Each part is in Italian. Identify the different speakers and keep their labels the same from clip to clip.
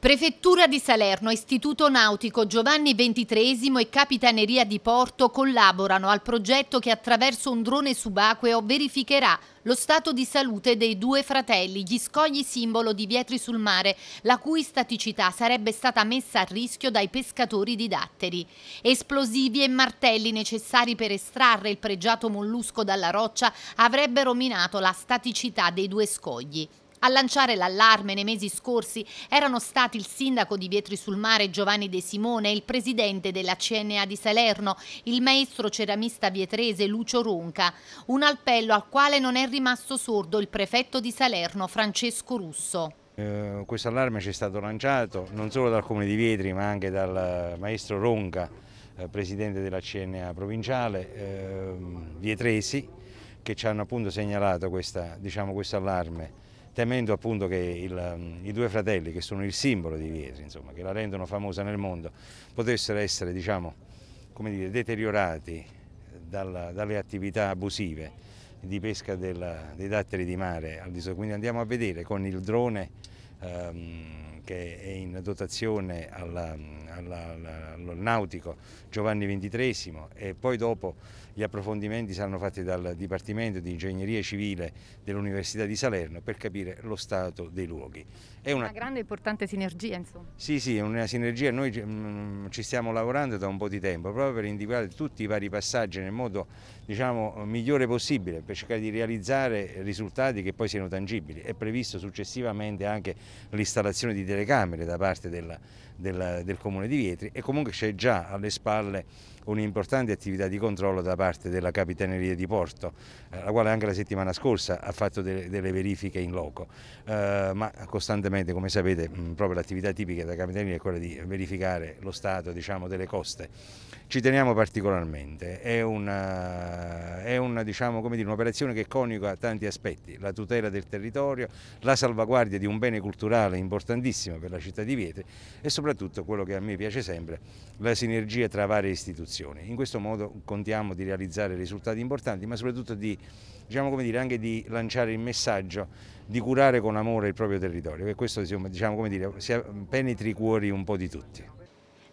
Speaker 1: Prefettura di Salerno, Istituto Nautico Giovanni XXIII e Capitaneria di Porto collaborano al progetto che attraverso un drone subacqueo verificherà lo stato di salute dei due fratelli, gli scogli simbolo di Vietri sul mare, la cui staticità sarebbe stata messa a rischio dai pescatori di datteri. Esplosivi e martelli necessari per estrarre il pregiato mollusco dalla roccia avrebbero minato la staticità dei due scogli. A lanciare l'allarme nei mesi scorsi erano stati il sindaco di Vietri sul Mare Giovanni De Simone e il presidente della CNA di Salerno, il maestro ceramista vietrese Lucio Ronca, un appello al quale non è rimasto sordo il prefetto di Salerno Francesco Russo.
Speaker 2: Eh, questo allarme ci è stato lanciato non solo dal Comune di Vietri ma anche dal maestro Ronca, eh, presidente della CNA provinciale, eh, Vietresi, che ci hanno appunto segnalato questa, diciamo, questo allarme temendo appunto che il, mm, i due fratelli, che sono il simbolo di Vietri, insomma, che la rendono famosa nel mondo, potessero essere diciamo, dire, deteriorati dalla, dalle attività abusive di pesca della, dei datteri di mare. Quindi andiamo a vedere con il drone ehm, che è in dotazione al nautico Giovanni XXIII e poi dopo gli approfondimenti saranno fatti dal Dipartimento di Ingegneria Civile dell'Università di Salerno per capire lo stato dei luoghi. È una, una
Speaker 1: grande e importante sinergia insomma.
Speaker 2: Sì, sì, è una sinergia, noi mh, mm, ci stiamo lavorando da un po' di tempo proprio per individuare tutti i vari passaggi nel modo diciamo, migliore possibile per cercare di realizzare risultati che poi siano tangibili. È previsto successivamente anche l'installazione di telecamere da parte della, della, del Comune di Vietri e comunque c'è già alle spalle un'importante attività di controllo da parte della Capitaneria di Porto, eh, la quale anche la settimana scorsa ha fatto delle, delle verifiche in loco, eh, ma costantemente, come sapete, mh, proprio l'attività tipica della Capitaneria è quella di verificare lo stato diciamo, delle coste. Ci teniamo particolarmente, è eh, diciamo, un'operazione diciamo, un che coniuga tanti aspetti, la tutela del territorio, la salvaguardia di un bene culturale culturale importantissima per la città di Vietri e soprattutto quello che a me piace sempre, la sinergia tra varie istituzioni. In questo modo contiamo di realizzare risultati importanti ma soprattutto di, diciamo dire, anche di lanciare il messaggio di curare con amore il proprio territorio, che questo diciamo, dire, penetri i cuori un po' di tutti.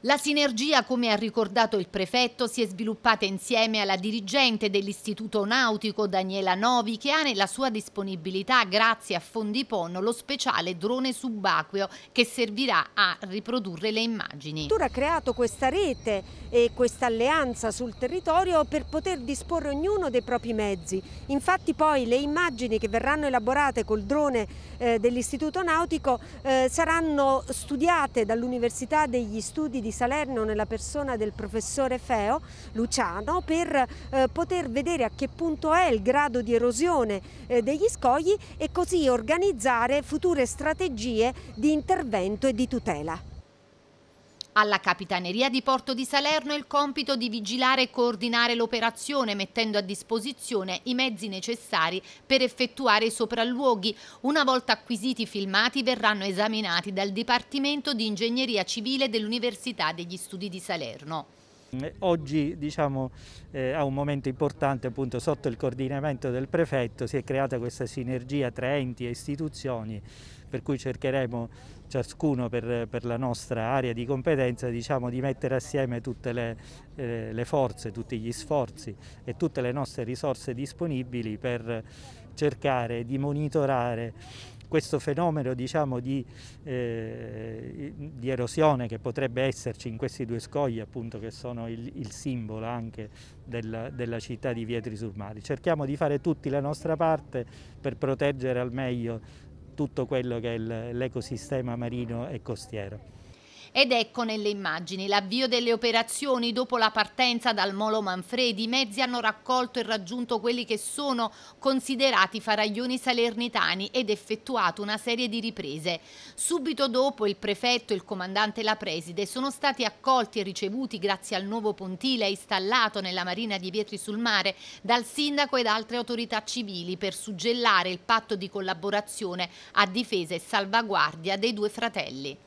Speaker 1: La sinergia, come ha ricordato il prefetto, si è sviluppata insieme alla dirigente dell'Istituto Nautico Daniela Novi che ha nella sua disponibilità, grazie a Fondi lo speciale drone subacqueo che servirà a riprodurre le immagini. Ha creato questa rete e questa alleanza sul territorio per poter disporre ognuno dei propri mezzi. Infatti poi le immagini che verranno elaborate col drone eh, dell'Istituto Nautico eh, saranno studiate dall'Università degli Studi di Salerno nella persona del professore Feo Luciano per eh, poter vedere a che punto è il grado di erosione eh, degli scogli e così organizzare future strategie di intervento e di tutela. Alla Capitaneria di Porto di Salerno è il compito di vigilare e coordinare l'operazione mettendo a disposizione i mezzi necessari per effettuare i sopralluoghi. Una volta acquisiti i filmati verranno esaminati dal Dipartimento di Ingegneria Civile dell'Università degli Studi di Salerno.
Speaker 3: Eh, oggi diciamo, eh, a un momento importante appunto sotto il coordinamento del prefetto si è creata questa sinergia tra enti e istituzioni per cui cercheremo ciascuno per, per la nostra area di competenza diciamo, di mettere assieme tutte le, eh, le forze, tutti gli sforzi e tutte le nostre risorse disponibili per cercare di monitorare questo fenomeno diciamo, di, eh, di, erosione che potrebbe esserci in questi due scogli appunto, che sono il, il simbolo anche della, della, città di Vietri sul Mare. Cerchiamo di fare tutti la nostra parte per proteggere al meglio tutto quello che è l'ecosistema marino e costiero.
Speaker 1: Ed ecco nelle immagini l'avvio delle operazioni dopo la partenza dal Molo Manfredi. I mezzi hanno raccolto e raggiunto quelli che sono considerati faraglioni salernitani ed effettuato una serie di riprese. Subito dopo il prefetto e il comandante La Preside sono stati accolti e ricevuti grazie al nuovo pontile installato nella Marina di Vietri sul Mare dal sindaco ed altre autorità civili per suggellare il patto di collaborazione a difesa e salvaguardia dei due fratelli.